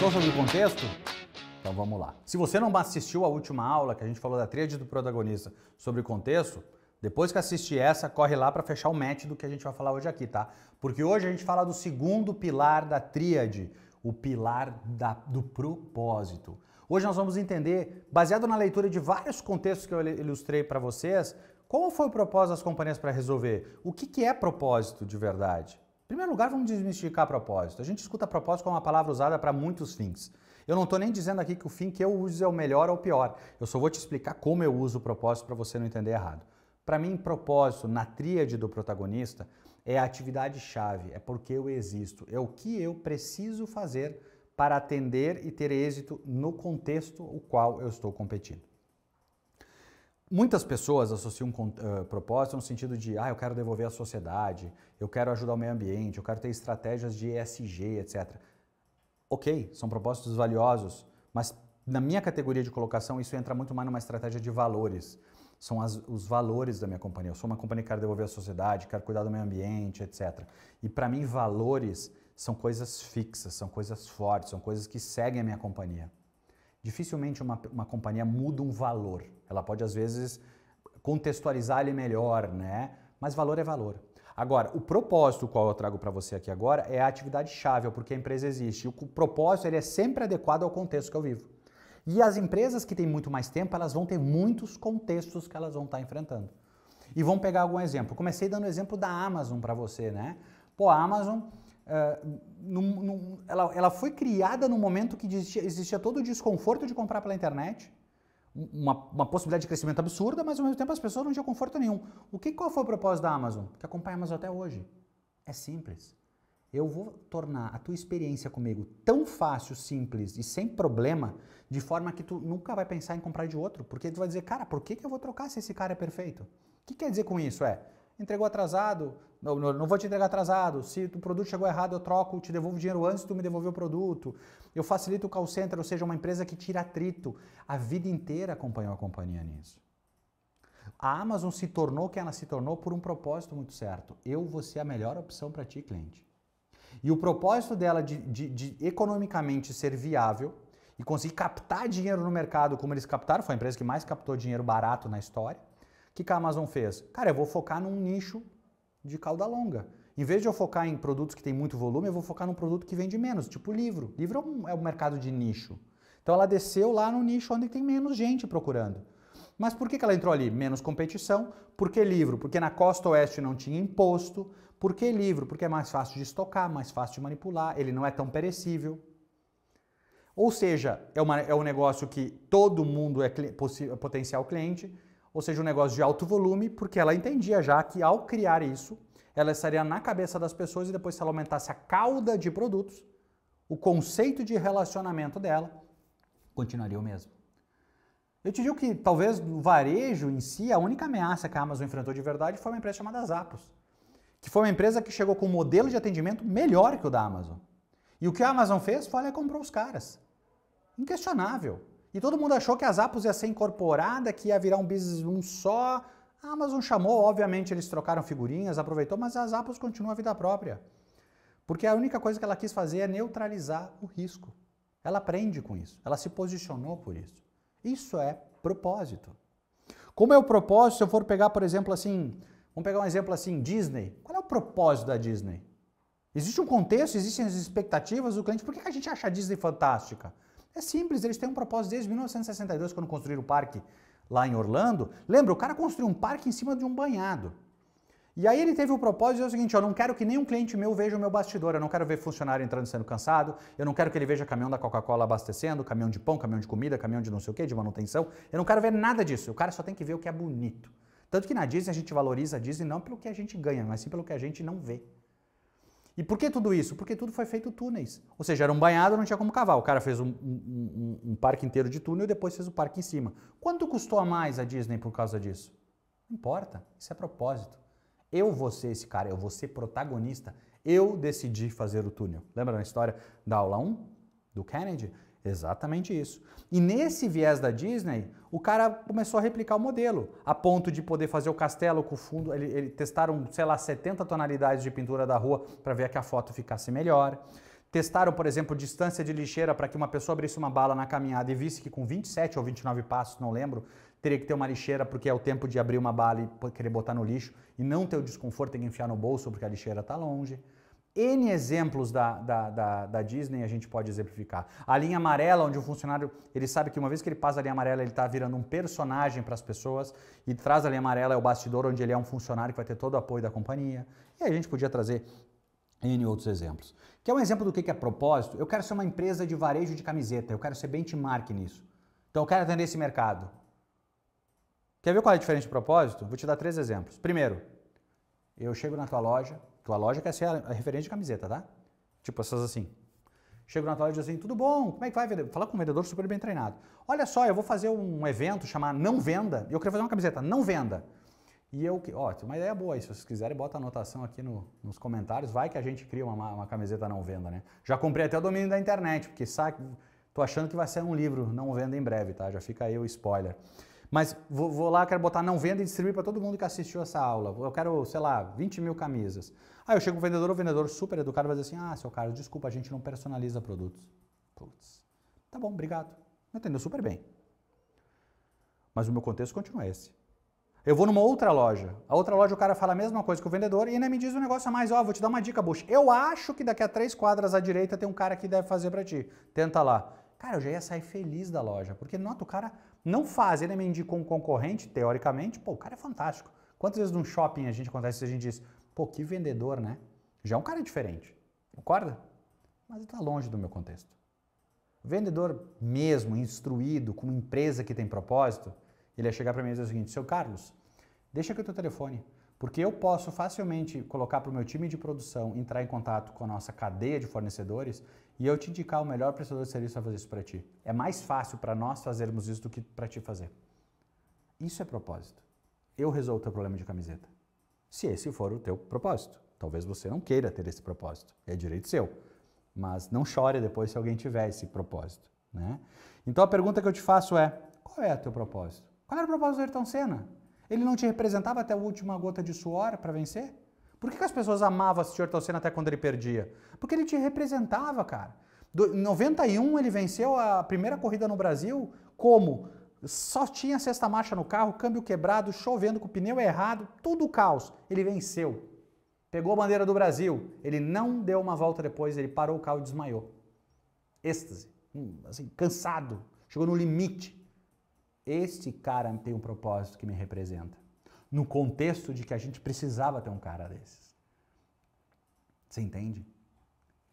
Pensou sobre o contexto? Então vamos lá. Se você não assistiu a última aula que a gente falou da tríade do protagonista sobre o contexto, depois que assistir essa, corre lá para fechar o match do que a gente vai falar hoje aqui, tá? Porque hoje a gente fala do segundo pilar da tríade, o pilar da, do propósito. Hoje nós vamos entender, baseado na leitura de vários contextos que eu ilustrei para vocês, qual foi o propósito das companhias para resolver? O que, que é propósito de verdade? primeiro lugar, vamos desmistificar propósito. A gente escuta propósito como uma palavra usada para muitos fins. Eu não estou nem dizendo aqui que o fim que eu uso é o melhor ou o pior. Eu só vou te explicar como eu uso o propósito para você não entender errado. Para mim, propósito, na tríade do protagonista, é a atividade-chave, é porque eu existo, é o que eu preciso fazer para atender e ter êxito no contexto o qual eu estou competindo. Muitas pessoas associam uh, propósito no sentido de, ah, eu quero devolver à sociedade, eu quero ajudar o meio ambiente, eu quero ter estratégias de ESG, etc. Ok, são propósitos valiosos, mas na minha categoria de colocação isso entra muito mais numa estratégia de valores. São as, os valores da minha companhia. Eu sou uma companhia que quer devolver à sociedade, quero cuidar do meio ambiente, etc. E para mim, valores são coisas fixas, são coisas fortes, são coisas que seguem a minha companhia dificilmente uma, uma companhia muda um valor. Ela pode, às vezes, contextualizar ele melhor, né? Mas valor é valor. Agora, o propósito qual eu trago para você aqui agora é a atividade chave, é porque a empresa existe. o propósito ele é sempre adequado ao contexto que eu vivo. E as empresas que têm muito mais tempo, elas vão ter muitos contextos que elas vão estar tá enfrentando. E vão pegar algum exemplo. Comecei dando o exemplo da Amazon para você, né? Pô, a Amazon ah, num, num, ela, ela, foi criada no momento que existia, existia, todo o desconforto de comprar pela internet, uma, uma, possibilidade de crescimento absurda, mas ao mesmo tempo as pessoas não tinham conforto nenhum. O que, qual foi o propósito da Amazon? Que acompanha a Amazon até hoje. É simples. Eu vou tornar a tua experiência comigo tão fácil, simples e sem problema, de forma que tu nunca vai pensar em comprar de outro, porque tu vai dizer, cara, por que, que eu vou trocar se esse cara é perfeito? O que quer dizer com isso? É, entregou atrasado, não, não, vou te entregar atrasado, se o produto chegou errado eu troco, te devolvo o dinheiro antes de tu me devolver o produto, eu facilito o call center, ou seja, uma empresa que tira atrito. A vida inteira acompanhou a companhia nisso. A Amazon se tornou quem ela se tornou por um propósito muito certo. Eu vou ser a melhor opção para ti, cliente. E o propósito dela de, de, de economicamente ser viável, e conseguir captar dinheiro no mercado como eles captaram, foi a empresa que mais captou dinheiro barato na história, o que, que a Amazon fez? Cara, eu vou focar num nicho de cauda longa. Em vez de eu focar em produtos que tem muito volume, eu vou focar num produto que vende menos, tipo livro. Livro é um, é um mercado de nicho. Então ela desceu lá no nicho onde tem menos gente procurando. Mas por que, que ela entrou ali? Menos competição. Por que livro? Porque na costa oeste não tinha imposto. Por que livro? Porque é mais fácil de estocar, mais fácil de manipular, ele não é tão perecível. Ou seja, é, uma, é um negócio que todo mundo é cli potencial cliente ou seja, um negócio de alto volume, porque ela entendia já que ao criar isso, ela estaria na cabeça das pessoas e depois se ela aumentasse a cauda de produtos, o conceito de relacionamento dela continuaria o mesmo. Eu te digo que talvez no varejo em si, a única ameaça que a Amazon enfrentou de verdade foi uma empresa chamada Zappos, que foi uma empresa que chegou com um modelo de atendimento melhor que o da Amazon. E o que a Amazon fez foi ela comprou os caras. Inquestionável. E todo mundo achou que a Zappos ia ser incorporada, que ia virar um business um só. A Amazon chamou, obviamente eles trocaram figurinhas, aproveitou, mas a Zappos continua a vida própria. Porque a única coisa que ela quis fazer é neutralizar o risco. Ela aprende com isso, ela se posicionou por isso. Isso é propósito. Como é o propósito se eu for pegar, por exemplo, assim, vamos pegar um exemplo assim, Disney. Qual é o propósito da Disney? Existe um contexto, existem as expectativas do cliente. Por que a gente acha a Disney fantástica? É simples, eles têm um propósito desde 1962, quando construíram o parque lá em Orlando. Lembra, o cara construiu um parque em cima de um banhado. E aí ele teve o propósito de o seguinte: eu não quero que nenhum cliente meu veja o meu bastidor, eu não quero ver funcionário entrando sendo cansado, eu não quero que ele veja caminhão da Coca-Cola abastecendo, caminhão de pão, caminhão de comida, caminhão de não sei o que, de manutenção. Eu não quero ver nada disso. O cara só tem que ver o que é bonito. Tanto que na Disney a gente valoriza a Disney não pelo que a gente ganha, mas sim pelo que a gente não vê. E por que tudo isso? Porque tudo foi feito túneis. Ou seja, era um banhado, não tinha como cavar. O cara fez um, um, um, um parque inteiro de túnel e depois fez o parque em cima. Quanto custou a mais a Disney por causa disso? Não importa, isso é propósito. Eu vou ser esse cara, eu vou ser protagonista. Eu decidi fazer o túnel. Lembra da história da aula 1 do Kennedy? Exatamente isso. E nesse viés da Disney, o cara começou a replicar o modelo, a ponto de poder fazer o castelo com o fundo. Ele, ele testaram, sei lá, 70 tonalidades de pintura da rua para ver que a foto ficasse melhor. Testaram, por exemplo, distância de lixeira para que uma pessoa abrisse uma bala na caminhada e visse que com 27 ou 29 passos, não lembro, teria que ter uma lixeira porque é o tempo de abrir uma bala e querer botar no lixo e não ter o desconforto, tem que enfiar no bolso porque a lixeira está longe. N exemplos da, da, da, da, Disney a gente pode exemplificar. A linha amarela, onde o funcionário ele sabe que uma vez que ele passa a linha amarela, ele está virando um personagem para as pessoas, e traz a linha amarela é o bastidor, onde ele é um funcionário que vai ter todo o apoio da companhia. E a gente podia trazer N outros exemplos. Que é um exemplo do que é propósito. Eu quero ser uma empresa de varejo de camiseta, eu quero ser benchmark nisso. Então eu quero atender esse mercado. Quer ver qual é a diferença de propósito? Vou te dar três exemplos. Primeiro, eu chego na tua loja, tua loja quer ser a referente de camiseta, tá? Tipo essas assim. Chego na tua loja e digo assim, tudo bom? Como é que vai? Fala com um vendedor super bem treinado. Olha só, eu vou fazer um evento chamar Não Venda. E eu quero fazer uma camiseta, Não Venda. E eu, ó, uma ideia boa aí, se vocês quiserem, bota a anotação aqui no, nos comentários, vai que a gente cria uma, uma camiseta não venda, né? Já comprei até o domínio da internet, porque sabe, tô achando que vai ser um livro não venda em breve, tá? Já fica aí o spoiler. Mas vou, vou lá, quero botar não venda e distribuir para todo mundo que assistiu essa aula. Eu quero, sei lá, 20 mil camisas. Aí eu chego com o vendedor, o vendedor super educado vai dizer assim, ah, seu cara, desculpa, a gente não personaliza produtos. Putz, tá bom, obrigado. Me super bem. Mas o meu contexto continua esse. Eu vou numa outra loja. A outra loja o cara fala a mesma coisa que o vendedor e ainda me diz um negócio a mais. Ó, oh, vou te dar uma dica, Bush. Eu acho que daqui a três quadras à direita tem um cara que deve fazer para ti. Tenta lá. Cara, eu já ia sair feliz da loja, porque nota, o cara não faz, ele é me indicou um concorrente, teoricamente, pô, o cara é fantástico. Quantas vezes num shopping a gente acontece e a gente diz, pô, que vendedor, né? Já é um cara diferente, concorda? Mas está longe do meu contexto. Vendedor mesmo, instruído, com uma empresa que tem propósito, ele ia chegar para mim e dizer o seguinte, seu Carlos, deixa aqui o teu telefone, porque eu posso facilmente colocar para o meu time de produção entrar em contato com a nossa cadeia de fornecedores e eu te indicar o melhor prestador de serviço a fazer isso para ti. É mais fácil para nós fazermos isso do que para ti fazer. Isso é propósito. Eu resolvo o teu problema de camiseta. Se esse for o teu propósito. Talvez você não queira ter esse propósito. É direito seu. Mas não chore depois se alguém tiver esse propósito. Né? Então a pergunta que eu te faço é: qual é o teu propósito? Qual era o propósito do Ayrton Senna? Ele não te representava até a última gota de suor para vencer? Por que, que, as pessoas amavam assistir o Ayrton Senna até quando ele perdia? Porque ele te representava, cara. Do, em 91 ele venceu a primeira corrida no Brasil como? Só tinha sexta marcha no carro, câmbio quebrado, chovendo com o pneu errado, tudo caos. Ele venceu. Pegou a bandeira do Brasil. Ele não deu uma volta depois, ele parou o carro e desmaiou. Êxtase. Hum, assim, cansado. Chegou no limite. Este cara tem um propósito que me representa. No contexto de que a gente precisava ter um cara desses. Você entende?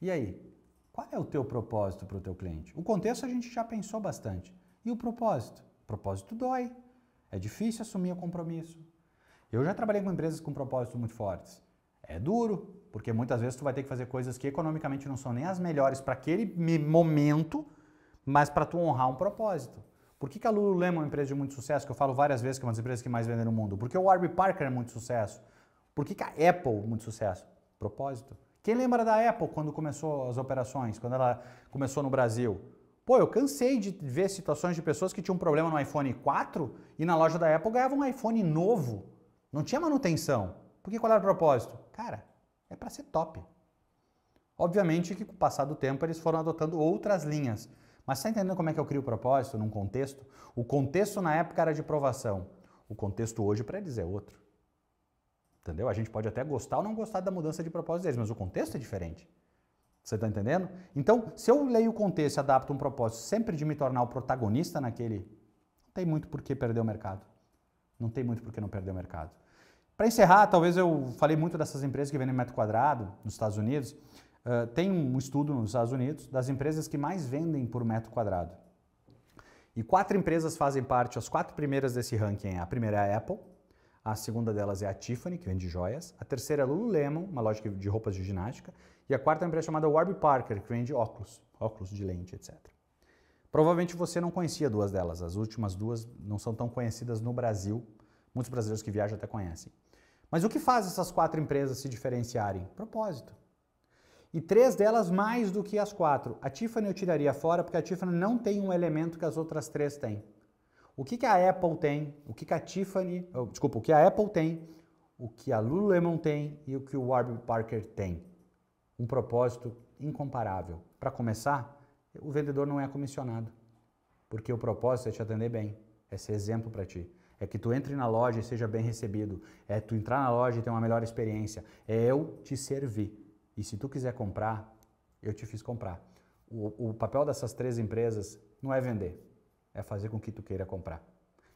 E aí? Qual é o teu propósito para o teu cliente? O contexto a gente já pensou bastante. E o propósito? O propósito dói. É difícil assumir o compromisso. Eu já trabalhei com empresas com propósitos muito fortes. É duro, porque muitas vezes tu vai ter que fazer coisas que economicamente não são nem as melhores para aquele momento, mas para tu honrar um propósito. Por que, que a Lululemon é uma empresa de muito sucesso, que eu falo várias vezes que é uma das empresas que mais vendem no mundo? Por que o Warby Parker é muito sucesso? Por que, que a Apple é muito sucesso? Propósito. Quem lembra da Apple quando começou as operações, quando ela começou no Brasil? Pô, eu cansei de ver situações de pessoas que tinham um problema no iPhone 4 e na loja da Apple ganhavam um iPhone novo. Não tinha manutenção. Por que qual era o propósito? Cara, é para ser top. Obviamente que com o passar do tempo eles foram adotando outras linhas. Mas está entendendo como é que eu crio o propósito num contexto? O contexto na época era de provação. O contexto hoje para eles é outro. Entendeu? A gente pode até gostar ou não gostar da mudança de propósito deles, mas o contexto é diferente. Você está entendendo? Então, se eu leio o contexto e adapto um propósito sempre de me tornar o protagonista naquele, não tem muito por que perder o mercado. Não tem muito por que não perder o mercado. Para encerrar, talvez eu falei muito dessas empresas que vendem metro quadrado nos Estados Unidos. Ah, tem um estudo nos Estados Unidos das empresas que mais vendem por metro quadrado. E quatro empresas fazem parte, as quatro primeiras desse ranking. É a primeira é a Apple, a segunda delas é a Tiffany, que vende joias, a terceira é a Lululemon, uma loja de roupas de ginástica, e a quarta é uma empresa chamada Warby Parker, que vende óculos, óculos de lente, etc. Provavelmente você não conhecia duas delas, as últimas duas não são tão conhecidas no Brasil, muitos brasileiros que viajam até conhecem. Mas o que faz essas quatro empresas se diferenciarem? Propósito e três delas mais do que as quatro. A Tiffany eu tiraria fora porque a Tiffany não tem um elemento que as outras três têm. O que, que a Apple tem, o que, que a Tiffany, oh, desculpa, o que a Apple tem, o que a Lululemon tem e o que o Warby Parker tem. Um propósito incomparável. Para começar, o vendedor não é comissionado, porque o propósito é te atender bem, é ser exemplo para ti. É que tu entre na loja e seja bem recebido. É tu entrar na loja e ter uma melhor experiência. É eu te servir. E se tu quiser comprar, eu te fiz comprar. O, o papel dessas três empresas não é vender, é fazer com que tu queira comprar.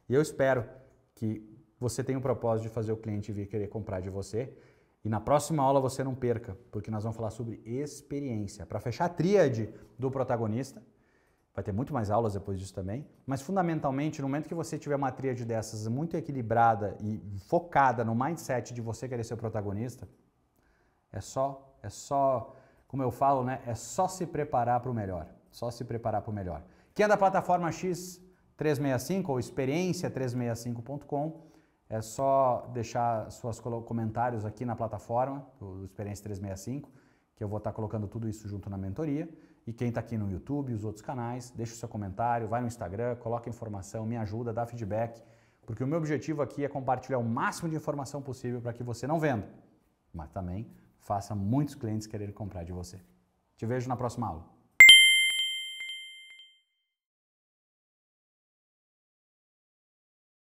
E eu espero que você tenha o propósito de fazer o cliente vir querer comprar de você. E na próxima aula você não perca, porque nós vamos falar sobre experiência. Para fechar a tríade do protagonista, vai ter muito mais aulas depois disso também, mas fundamentalmente, no momento que você tiver uma tríade dessas muito equilibrada e focada no mindset de você querer ser o protagonista, é só é só, como eu falo, né? É só se preparar para o melhor. Só se preparar para o melhor. Quem é da plataforma X365 ou experiência365.com, é só deixar seus comentários aqui na plataforma do Experiência 365, que eu vou estar tá colocando tudo isso junto na mentoria. E quem está aqui no YouTube os outros canais, deixa o seu comentário, vai no Instagram, coloca informação, me ajuda, dá feedback, porque o meu objetivo aqui é compartilhar o máximo de informação possível para que você não venda, mas também faça muitos clientes quererem comprar de você. Te vejo na próxima aula.